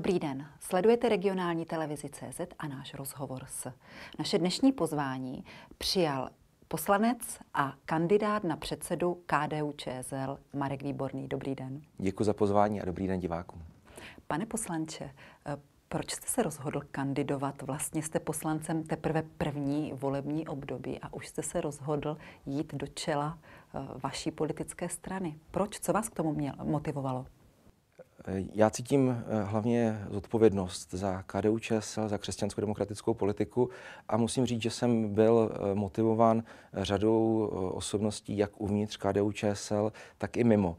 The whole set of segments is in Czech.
Dobrý den, sledujete regionální televizi CZ a náš rozhovor s. Naše dnešní pozvání přijal poslanec a kandidát na předsedu KDU ČSL Marek Výborný. Dobrý den. Děkuji za pozvání a dobrý den divákům. Pane poslanče, eh, proč jste se rozhodl kandidovat? Vlastně jste poslancem teprve první volební období a už jste se rozhodl jít do čela eh, vaší politické strany. Proč? Co vás k tomu motivovalo? Já cítím eh, hlavně zodpovědnost za KDU ČSL, za křesťanskou demokratickou politiku a musím říct, že jsem byl eh, motivován eh, řadou osobností jak uvnitř KDU ČSL, tak i mimo.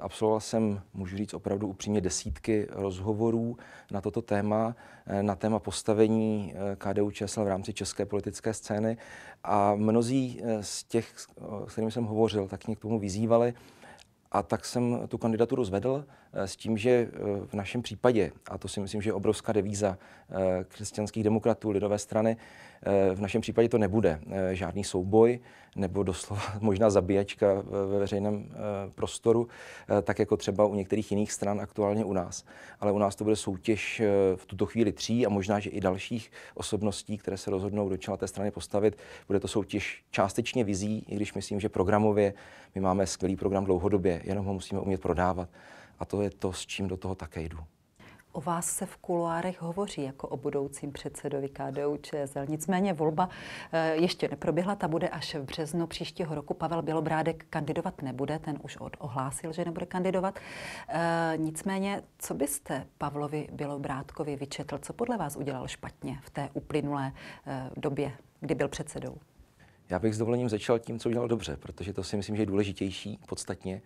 Absolvoval jsem, můžu říct opravdu upřímně, desítky rozhovorů na toto téma, na téma postavení KDU ČSL v rámci české politické scény a mnozí z těch, s kterými jsem hovořil, tak mě k tomu vyzývali, a tak jsem tu kandidaturu zvedl eh, s tím, že eh, v našem případě, a to si myslím, že je obrovská devíza eh, křesťanských demokratů, lidové strany, v našem případě to nebude žádný souboj, nebo doslova možná zabíjačka ve veřejném eh, prostoru, eh, tak jako třeba u některých jiných stran aktuálně u nás. Ale u nás to bude soutěž eh, v tuto chvíli tří a možná, že i dalších osobností, které se rozhodnou do čela té strany postavit. Bude to soutěž částečně vizí, i když myslím, že programově my máme skvělý program dlouhodobě, jenom ho musíme umět prodávat. A to je to, s čím do toho také jdu. O vás se v kuloárech hovoří jako o budoucím předsedovi KDU ČSL. Nicméně volba eh, ještě neproběhla, ta bude až v březnu příštího roku. Pavel Bělobrádek kandidovat nebude, ten už ohlásil, že nebude kandidovat. Eh, nicméně, co byste Pavlovi Bělobrádkovi vyčetl, co podle vás udělal špatně v té uplynulé eh, době, kdy byl předsedou? Já bych s dovolením začal tím, co udělal dobře, protože to si myslím, že je důležitější podstatně.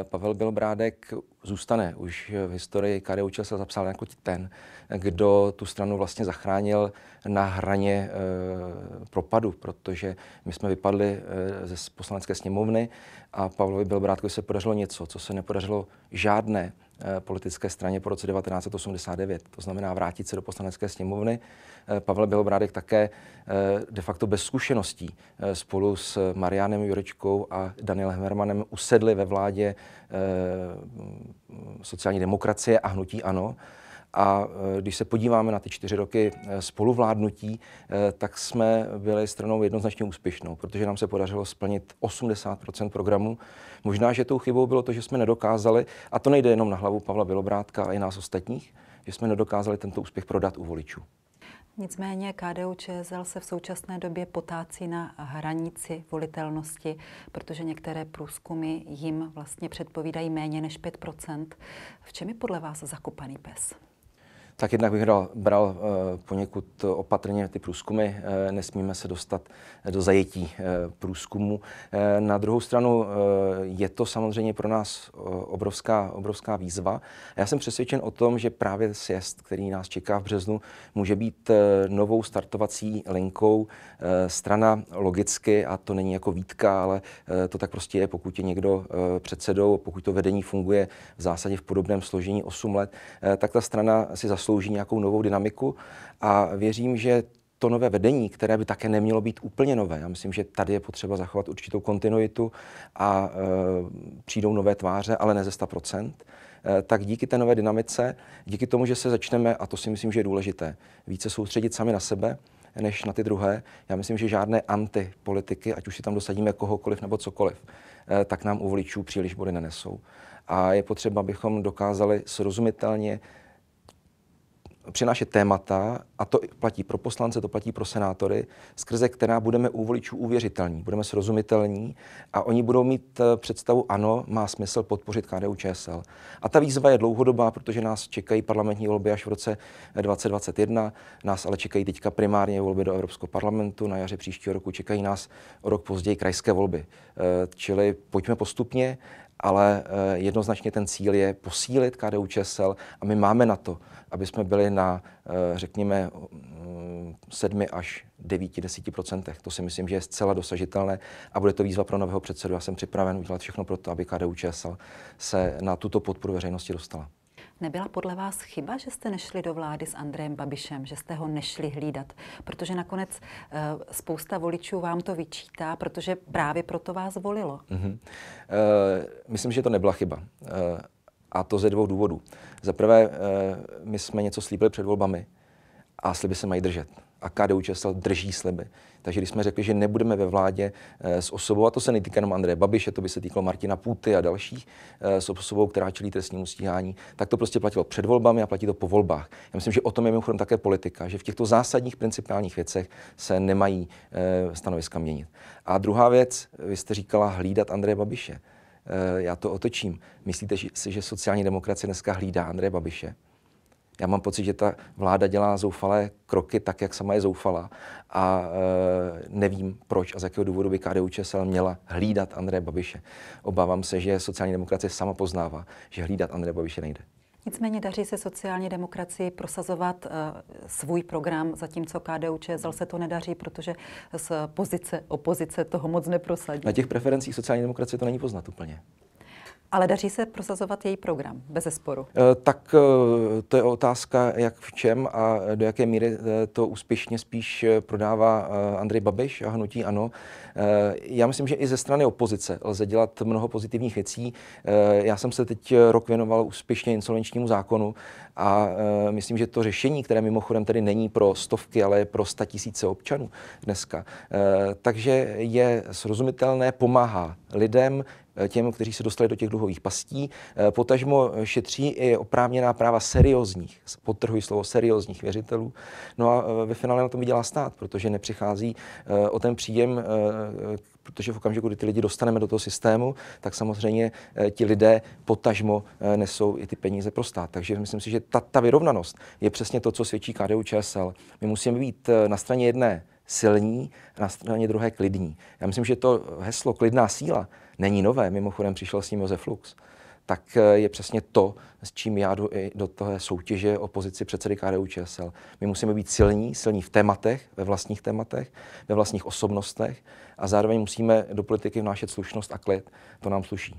Eh, Pavel Bělobrádek zůstane už v historii KDU se zapsal jako ten, kdo tu stranu vlastně zachránil na hraně eh, propadu, protože my jsme vypadli eh, ze poslanecké sněmovny a Pavlovi Bělobrádkovi se podařilo něco, co se nepodařilo žádné Eh, politické straně po roce 1989, to znamená vrátit se do poslanecké sněmovny. Eh, Pavel Bělobrádek také eh, de facto bez zkušeností spolu s Marianem Jurečkou a Danielem Hermanem usedli ve vládě sociální demokracie a hnutí ANO. A e, když se podíváme na ty čtyři roky e, spoluvládnutí, e, tak jsme byli stranou jednoznačně úspěšnou, protože nám se podařilo splnit 80 programů. Možná, že tou chybou bylo to, že jsme nedokázali, a to nejde jenom na hlavu Pavla Bělobrátka, ale i nás ostatních, že jsme nedokázali tento úspěch prodat u voličů. Nicméně KDU ČSL se v současné době potácí na hranici volitelnosti, protože některé průzkumy jim vlastně předpovídají méně než 5 V čem je podle vás zakopaný pes? tak jednak bych dal, bral eh, poněkud opatrně ty průzkumy. Eh, nesmíme se dostat do zajetí eh, průzkumu. Na druhou stranu je to samozřejmě pro nás obrovská, obrovská výzva. Já jsem přesvědčen o tom, že právě sjezd, který nás čeká v březnu, může být novou startovací linkou. Strana logicky, a to není jako výtka, ale to tak prostě je, pokud je někdo předsedou, pokud to vedení funguje v zásadě v podobném složení 8 let, tak ta strana si zaslouží zaslouží nějakou novou dynamiku a věřím, že to nové vedení, které by také nemělo být úplně nové. Já myslím, že tady je potřeba zachovat určitou kontinuitu a e, přijdou nové tváře, ale ne ze 100%. E, tak díky té nové dynamice, díky tomu, že se začneme, a to si myslím, že je důležité, více soustředit sami na sebe, než na ty druhé. Já myslím, že žádné antipolitiky, ať už si tam dosadíme kohokoliv nebo cokoliv, e, tak nám u voličů příliš body nenesou. A je potřeba, abychom dokázali srozumitelně přinášet témata, a to platí pro poslance, to platí pro senátory, skrze která budeme u voličů uvěřitelní, budeme srozumitelní a oni budou mít eh, představu, ano, má smysl podpořit KDU ČSL. A ta výzva je dlouhodobá, protože nás čekají parlamentní volby až v roce 2021, eh, nás ale čekají teďka primárně volby do Evropského parlamentu, na jaře příštího roku čekají nás o rok později krajské volby. Eh, čili pojďme postupně ale eh, jednoznačně ten cíl je posílit KDU ČSL a my máme na to, aby jsme byli na, eh, řekněme, 7 mm, až 9-10%. To si myslím, že je zcela dosažitelné a bude to výzva pro nového předsedu. Já jsem připraven udělat všechno pro to, aby KDU ČSL se na tuto podporu veřejnosti dostala. Nebyla podle vás chyba, že jste nešli do vlády s Andrejem Babišem, že jste ho nešli hlídat? Protože nakonec eh, spousta voličů vám to vyčítá, protože právě proto vás volilo. Uh-huh. Uh, myslím, že to nebyla chyba. Uh, a to ze dvou důvodů. Za prvé, uh, my jsme něco slíbili před volbami a sliby se mají držet a KDU ČSL drží sliby. Takže když jsme řekli, že nebudeme ve vládě eh, s osobou, a to se netýká jenom Andreje Babiše, to by se týkalo Martina Puty a dalších, eh, s osobou, která čelí trestnímu stíhání, tak to prostě platilo před volbami a platí to po volbách. Já myslím, že o tom je mimochodem také politika, že v těchto zásadních principiálních věcech se nemají eh, stanoviska měnit. A druhá věc, vy jste říkala hlídat Andreje Babiše. Já to otočím. Myslíte si, že sociální demokracie dneska hlídá Andreje Babiše? Já mám pocit, že ta vláda dělá zoufalé kroky tak, jak sama je zoufala a e, nevím, proč a z jakého důvodu by KDU ČSL měla hlídat Andreje Babiše. Obávám se, že sociální demokracie sama poznává, že hlídat Andreje Babiše nejde. Nicméně daří se sociální demokracii prosazovat uh, svůj program, zatímco KDU ČSL se to nedaří, protože z pozice opozice toho moc neprosadí. Na těch preferencích sociální demokracie to není poznat úplně. Ale daří se prosazovat její program, bez zesporu? Eh, tak eh, to je otázka, jak v čem a do jaké míry eh, to úspěšně spíš prodává Andrej Babiš a hnutí ano. Já myslím, že i ze strany opozice lze dělat mnoho pozitivních věcí. Já jsem se teď rok věnoval úspěšně insolvenčnímu zákonu a e, myslím, že to řešení, které mimochodem tedy není pro stovky, ale je pro sta tisíce občanů dneska, e, takže je srozumitelné, pomáhá lidem, e, těm, kteří se dostali do těch dluhových pastí. E, potažmo šetří i oprávněná práva seriózních, podtrhuji slovo seriózních věřitelů. No a e, ve finále na tom vydělá stát, protože nepřichází o ten příjem, protože v okamžiku, kdy ty lidi dostaneme do toho systému, tak samozřejmě eh, ti lidé potažmo eh, nesou i ty peníze pro stát. Takže myslím si, že ta, ta vyrovnanost je přesně to, co svědčí KDU ČSL. My musíme být eh, na straně jedné silní, na straně druhé klidní. Já myslím, že to heslo klidná síla není nové, mimochodem přišel s ním Josef Lux tak eh, je přesně to, s čím já jdu i do té soutěže o pozici předsedy KDU ČSL. My musíme být silní, silní v tématech, ve vlastních tématech, ve vlastních osobnostech a zároveň musíme do politiky vnášet slušnost a klid. To nám sluší.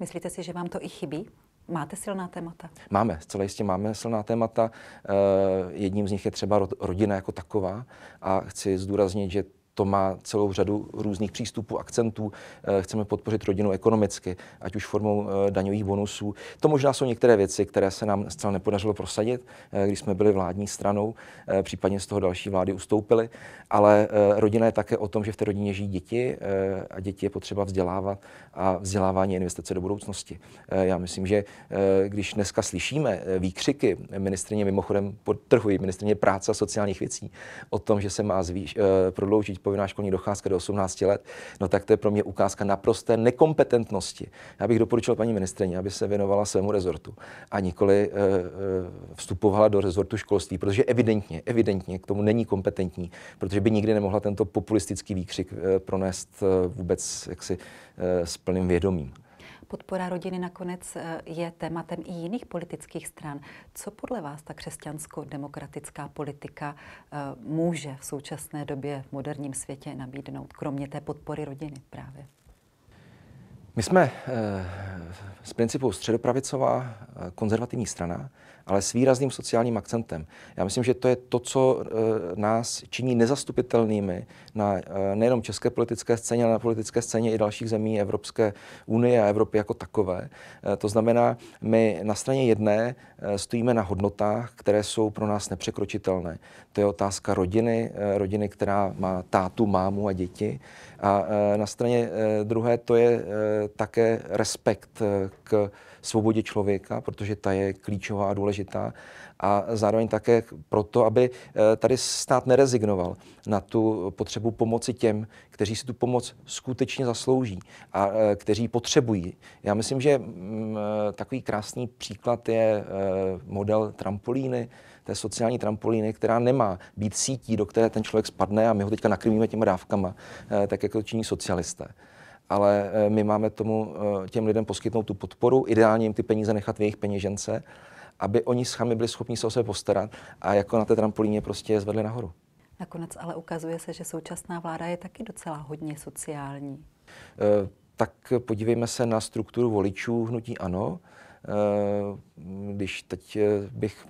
Myslíte si, že vám to i chybí? Máte silná témata? Máme, zcela jistě máme silná témata. Eh, jedním z nich je třeba rodina jako taková. A chci zdůraznit, že to má celou řadu různých přístupů, akcentů. Eh, chceme podpořit rodinu ekonomicky, ať už formou eh, daňových bonusů. To možná jsou některé věci, které se nám zcela nepodařilo prosadit, eh, když jsme byli vládní stranou, případně z toho další vlády ustoupily. Ale rodina je také o tom, že v té rodině žijí děti a děti je potřeba vzdělávat a vzdělávání je investice do budoucnosti. Já myslím, že když dneska slyšíme výkřiky ministrině, mimochodem podtrhuji, ministrině práce a sociálních věcí, o tom, že se má zvýš, prodloužit povinná školní docházka do 18 let, no tak to je pro mě ukázka naprosté nekompetentnosti. Já bych doporučil paní ministrině, aby se věnovala svému rezortu a nikoli e, e, vstupovala do rezortu školství, protože evidentně, evidentně k tomu není kompetentní, protože by nikdy nemohla tento populistický výkřik e, pronést e, vůbec jaksi e, s plným vědomím. Podpora rodiny nakonec eh, je tématem i jiných politických stran. Co podle vás ta křesťansko-demokratická politika eh, může v současné době v moderním světě nabídnout, kromě té podpory rodiny právě? My jsme z eh, principu středopravicová konzervativní strana, ale s výrazným sociálním akcentem. Já myslím, že to je to, co eh, nás činí nezastupitelnými na eh, nejenom české politické scéně, ale na politické scéně i dalších zemí Evropské unie a Evropy jako takové. Eh, to znamená, my na straně jedné stojíme na hodnotách, které jsou pro nás nepřekročitelné. To je otázka rodiny, rodiny, která má tátu, mámu a děti. A na straně druhé to je také respekt k svobodě člověka, protože ta je klíčová a důležitá důležitá a zároveň také proto, aby eh, tady stát nerezignoval na tu potřebu pomoci těm, kteří si tu pomoc skutečně zaslouží a eh, kteří ji potřebují. Já myslím, že mm, eh, takový krásný příklad je model trampolíny, té sociální trampolíny, která nemá být sítí, do které ten člověk spadne a my ho teďka nakrmíme těma dávkama, tak jako činí socialisté ale my máme tomu těm lidem poskytnout tu podporu, ideálně jim ty peníze nechat v jejich peněžence aby oni sami byli schopni se o sebe postarat a jako na té trampolíně prostě je zvedli nahoru. Nakonec ale ukazuje se, že současná vláda je taky docela hodně sociální. E, tak podívejme se na strukturu voličů hnutí ANO. E, když teď eh, bych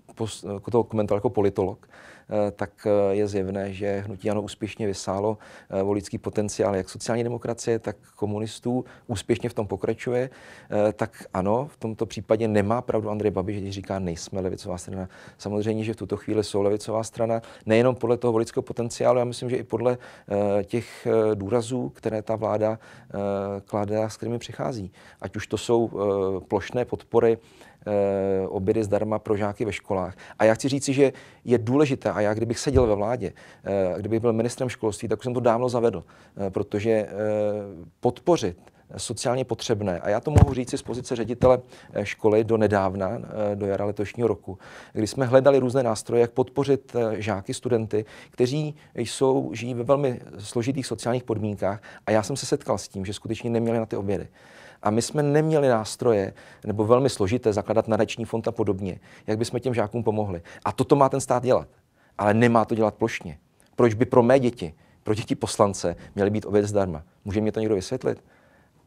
jako to komentoval jako politolog, eh, tak eh, je zjevné, že hnutí ANO úspěšně vysálo volický potenciál jak sociální demokracie, tak komunistů, úspěšně v tom pokračuje, tak ano, v tomto případě nemá pravdu Andrej Babiš, když říká, nejsme levicová strana. Samozřejmě, že v tuto chvíli jsou levicová strana, nejenom podle toho volického potenciálu, já myslím, že i podle těch důrazů, které ta vláda kládá, s kterými přichází. Ať už to jsou plošné podpory Eh, obědy zdarma pro žáky ve školách. A já chci říci, že je důležité, a já kdybych seděl ve vládě, eh, kdybych byl ministrem školství, tak už jsem to dávno zavedl, eh, protože podpořit sociálně potřebné. A já to mohu říct z pozice ředitele školy do nedávna, do jara letošního roku, kdy jsme hledali různé nástroje, jak podpořit žáky, studenty, kteří jsou, žijí ve velmi složitých sociálních podmínkách. A já jsem se setkal s tím, že skutečně neměli na ty obědy. A my jsme neměli nástroje, nebo velmi složité, zakladat nadační fond a podobně, jak bychom těm žákům pomohli. A toto má ten stát dělat. Ale nemá to dělat plošně. Proč by pro mé děti, pro děti poslance, měly být oběd zdarma? Může mě to někdo vysvětlit?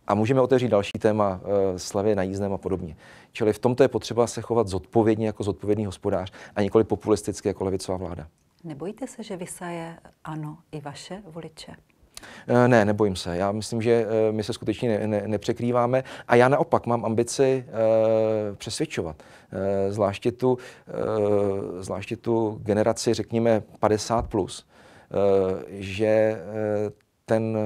A můžeme otevřít další téma e, eh, slevy na jízdném a podobně. Čili v tomto je potřeba se chovat zodpovědně jako zodpovědný hospodář a nikoli populisticky jako levicová vláda. Nebojíte se, že vysaje ano i vaše voliče? Eh, ne, nebojím se. Já myslím, že eh, my se skutečně ne, ne, nepřekrýváme a já naopak mám ambici e, přesvědčovat. E, zvláště, tu, e, zvláště tu generaci, řekněme 50+, plus, e, že ten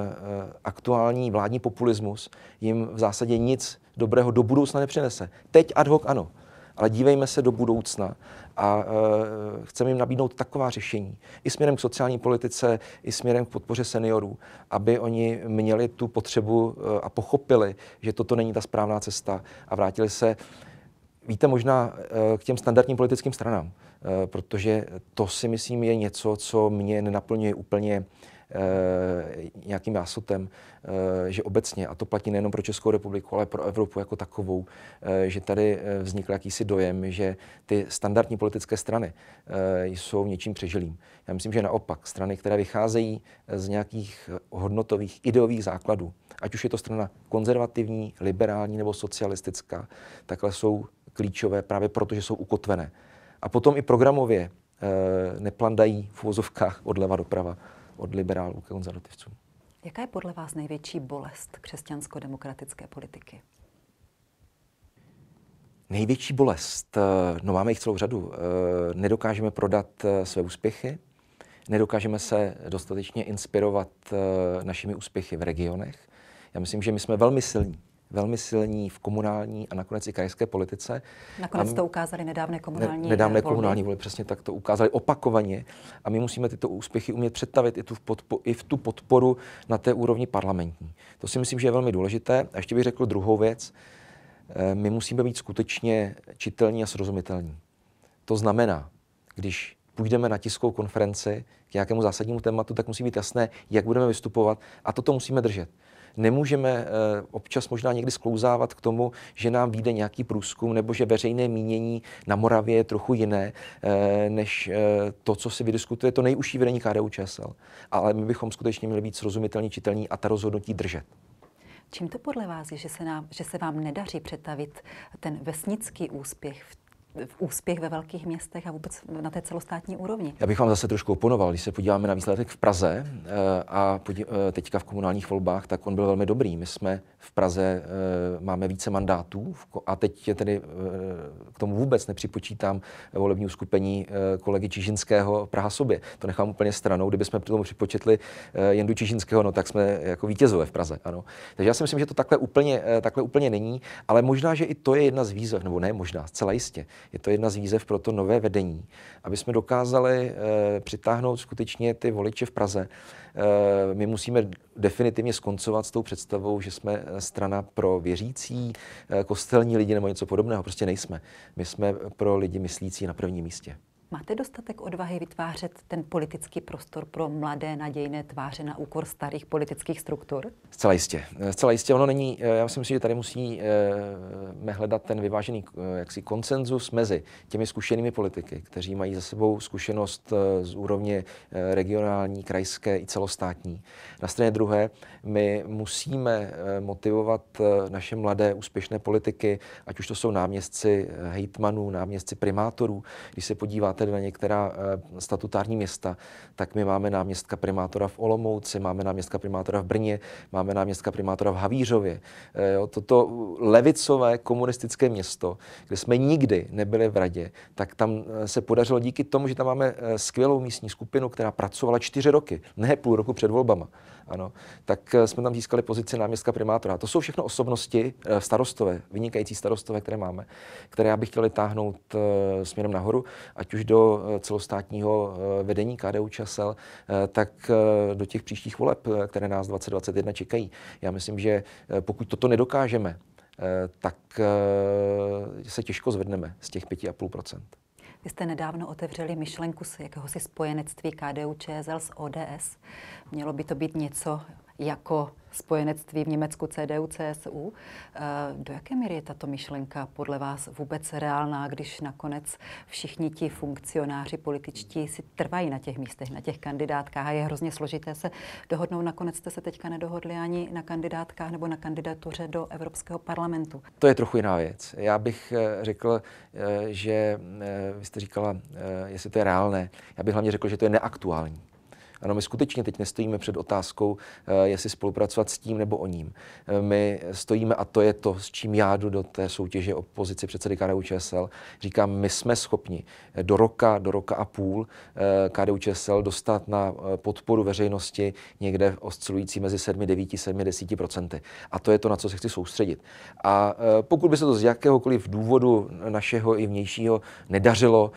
aktuální vládní populismus jim v zásadě nic dobrého do budoucna nepřinese. Teď ad hoc ano ale dívejme se do budoucna a e, chceme jim nabídnout taková řešení i směrem k sociální politice, i směrem k podpoře seniorů, aby oni měli tu potřebu e, a pochopili, že toto není ta správná cesta a vrátili se, víte, možná e, k těm standardním politickým stranám, e, protože to si myslím je něco, co mě nenaplňuje úplně Eh, nějakým jásotem, eh, že obecně, a to platí nejenom pro Českou republiku, ale pro Evropu jako takovou, eh, že tady vznikl jakýsi dojem, že ty standardní politické strany jsou něčím přežilým. Já myslím, že naopak, strany, které vycházejí z nějakých hodnotových ideových základů, ať už je to strana konzervativní, liberální nebo socialistická, takhle jsou klíčové právě proto, že jsou ukotvené. A potom i programově neplandají v úvozovkách odleva doprava od liberálů ke konzervativcům. Jaká je podle vás největší bolest křesťansko-demokratické politiky? Největší bolest, eh, no máme jich celou řadu. Eh, nedokážeme prodat eh, své úspěchy, nedokážeme se dostatečně inspirovat našimi úspěchy v regionech. Já myslím, že my jsme velmi silní velmi silní v komunální a nakonec i krajské politice. Nakonec to ukázali nedávné komunální eh, Nedávné volby. komunální volby, přesně tak to ukázali opakovaně. A my musíme tyto úspěchy umět představit i tu, v podpo, i v tu podporu na té úrovni parlamentní. To si myslím, že je velmi důležité. A ještě bych řekl druhou věc. Eh, my musíme být skutečně čitelní a srozumitelní. To znamená, když půjdeme na tiskovou konferenci k nějakému zásadnímu tématu, tak musí být jasné, jak budeme vystupovat a toto musíme držet nemůžeme eh, občas možná někdy sklouzávat k tomu, že nám vyjde nějaký průzkum nebo že veřejné mínění na Moravě je trochu jiné eh, než eh, to, co si vydiskutuje to nejužší vedení KDU ČSL. Ale my bychom skutečně měli být srozumitelní, čitelní a ta rozhodnutí držet. Čím to podle vás je, že se, nám, že se vám nedaří přetavit ten vesnický úspěch v v úspěch ve velkých městech a vůbec na té celostátní úrovni. Já bych vám zase trošku oponoval, když se podíváme na výsledek v Praze eh, a eh, teďka v komunálních volbách, tak on byl velmi dobrý. My jsme v Praze eh, máme více mandátů a teď je tedy k tomu vůbec nepřipočítám volební uskupení kolegy Čižinského Praha sobě. To nechám úplně stranou. Kdyby jsme k tomu připočetli Jendu Čižinského, no tak jsme jako vítězové v Praze. Ano. Takže já si myslím, že to takhle úplně, takhle úplně není, ale možná, že i to je jedna z výzev, nebo ne možná, zcela jistě je to jedna z výzev pro to nové vedení, aby jsme dokázali e, přitáhnout skutečně ty voliče v Praze. E, my musíme definitivně skoncovat s tou představou, že jsme eh, strana pro věřící, e, kostelní lidi nebo něco podobného. Prostě nejsme. My jsme pro lidi myslící na prvním místě. Máte dostatek odvahy vytvářet ten politický prostor pro mladé nadějné tváře na úkor starých politických struktur? Zcela jistě. Zcela jistě. Ono není, eh, já si myslím, že tady musíme eh, hledat ten vyvážený eh, jaksi konsenzus mezi těmi zkušenými politiky, kteří mají za sebou zkušenost z úrovně regionální, krajské i celostátní. Na straně druhé, my musíme motivovat naše mladé úspěšné politiky, ať už to jsou náměstci hejtmanů, náměstci primátorů. Když se podíváte následuje některá eh, statutární města, tak my máme náměstka primátora v Olomouci, máme náměstka primátora v Brně, máme náměstka primátora v Havířově. Eh, toto levicové komunistické město, kde jsme nikdy nebyli v radě, tak tam eh, se podařilo díky tomu, že tam máme skvělou místní skupinu, která pracovala čtyři roky, ne půl roku před volbama ano, tak eh, jsme tam získali pozici náměstka primátora. To jsou všechno osobnosti eh, starostové, vynikající starostové, které máme, které já bych chtěl táhnout eh, směrem nahoru, ať už do celostátního vedení KDU Časel, tak do těch příštích voleb, které nás 2021 čekají. Já myslím, že pokud toto nedokážeme, tak se těžko zvedneme z těch 5,5 vy jste nedávno otevřeli myšlenku z jakéhosi spojenectví KDU ČSL s ODS. Mělo by to být něco jako spojenectví v Německu CDU, CSU. Eh, do jaké míry je tato myšlenka podle vás vůbec reálná, když nakonec všichni ti funkcionáři političtí si trvají na těch místech, na těch kandidátkách a je hrozně složité se dohodnout. Nakonec jste se teďka nedohodli ani na kandidátkách nebo na kandidatuře do Evropského parlamentu. To je trochu jiná věc. Já bych eh, řekl, eh, že vy jste říkala, jestli to je reálné. Já bych hlavně řekl, že to je neaktuální. Ano, my skutečně teď nestojíme před otázkou, eh, jestli spolupracovat s tím nebo o ním. Eh, my stojíme, a to je to, s čím já jdu do té soutěže o pozici předsedy KDU ČSL, říkám, my jsme schopni eh, do roka, do roka a půl KDU ČSL dostat na podporu veřejnosti někde oscilující mezi 7, 9, 7, 10 procenty. A to je to, na co se chci soustředit. A pokud by se to z jakéhokoliv důvodu našeho i vnějšího nedařilo,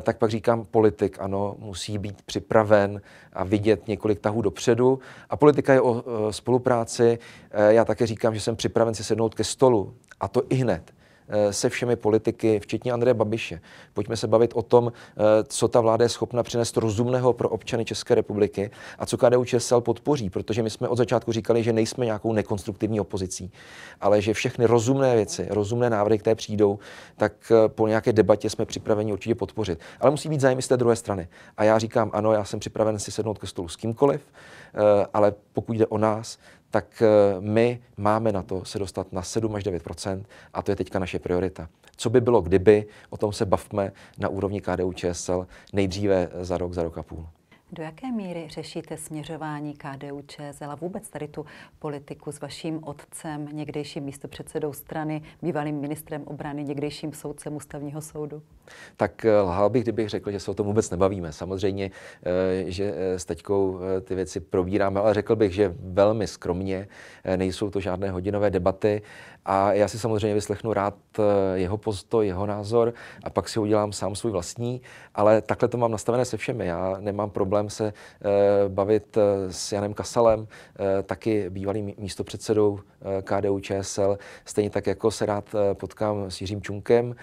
tak pak říkám, politik, ano, musí být připraven a vidět několik tahů dopředu. A politika je o e, spolupráci. E, já také říkám, že jsem připraven si sednout ke stolu a to i hned Eh, se všemi politiky, včetně Andreje Babiše. Pojďme se bavit o tom, eh, co ta vláda je schopna přinést rozumného pro občany České republiky a co KDU ČSL podpoří, protože my jsme od začátku říkali, že nejsme nějakou nekonstruktivní opozicí, ale že všechny rozumné věci, rozumné návrhy, které přijdou, tak eh, po nějaké debatě jsme připraveni určitě podpořit. Ale musí být zájmy z té druhé strany. A já říkám, ano, já jsem připraven si sednout ke stolu s kýmkoliv, ale pokud jde o nás, tak eh, my máme na to se dostat na 7 až 9 a to je teďka naše priorita. Co by bylo kdyby, o tom se bavme na úrovni KDU ČSL nejdříve za rok, za rok a půl. Do jaké míry řešíte směřování KDU ČSL a vůbec tady tu politiku s vaším otcem, někdejším místopředsedou strany, bývalým ministrem obrany, někdejším soudcem ústavního soudu? Tak eh, lhal bych, kdybych řekl, že se o tom vůbec nebavíme. Samozřejmě, eh, že eh, s teďkou ty věci probíráme, ale řekl bych, že velmi skromně, nejsou to žádné hodinové debaty a já si samozřejmě vyslechnu rád jeho postoj, jeho názor a pak si udělám sám svůj vlastní, ale takhle to mám nastavené se všemi. Já nemám problém Chystám se eh, bavit eh, s Janem Kasalem, eh, taky bývalým místopředsedou KDU ČSL, stejně tak jako se rád potkám s Jiřím Čunkem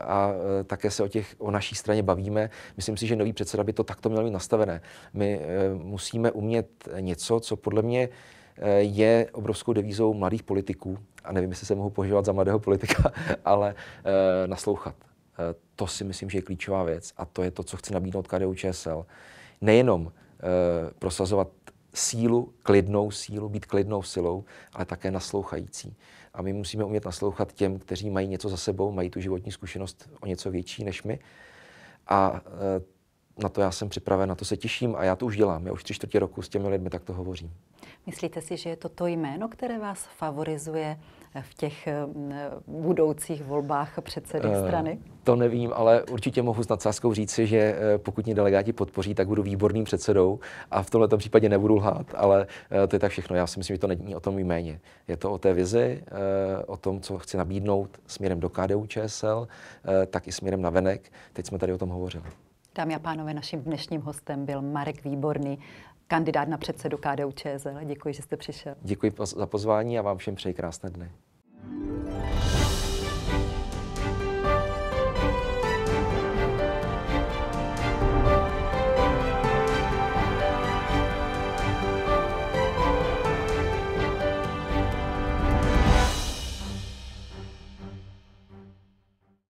a také se o, těch, o naší straně bavíme. Myslím si, že nový předseda by to takto měl mít nastavené. My musíme umět něco, co podle mě je obrovskou devízou mladých politiků, a nevím, jestli se mohu považovat za mladého politika, ale naslouchat. To si myslím, že je klíčová věc a to je to, co chci nabídnout KDU ČSL nejenom eh, prosazovat sílu, klidnou sílu, být klidnou silou, ale také naslouchající. A my musíme umět naslouchat těm, kteří mají něco za sebou, mají tu životní zkušenost o něco větší než my. A eh, na to já jsem připraven, na to se těším a já to už dělám. Já už tři čtvrtě roku s těmi lidmi tak to hovořím. Myslíte si, že je to to jméno, které vás favorizuje eh, v těch eh, budoucích volbách předsedy eh, strany? To nevím, ale určitě mohu s nadsázkou říci, že pokud mě delegáti podpoří, tak budu výborným předsedou a v tomto případě nebudu lhát, ale to je tak všechno. Já si myslím, že to není o tom jméně. Je to o té vizi, o tom, co chci nabídnout směrem do KDU ČSL, tak i směrem na venek. Teď jsme tady o tom hovořili. Dámy a pánové, naším dnešním hostem byl Marek Výborný, kandidát na předsedu KDU ČSL. Děkuji, že jste přišel. Děkuji za pozvání a vám všem přeji krásné dny.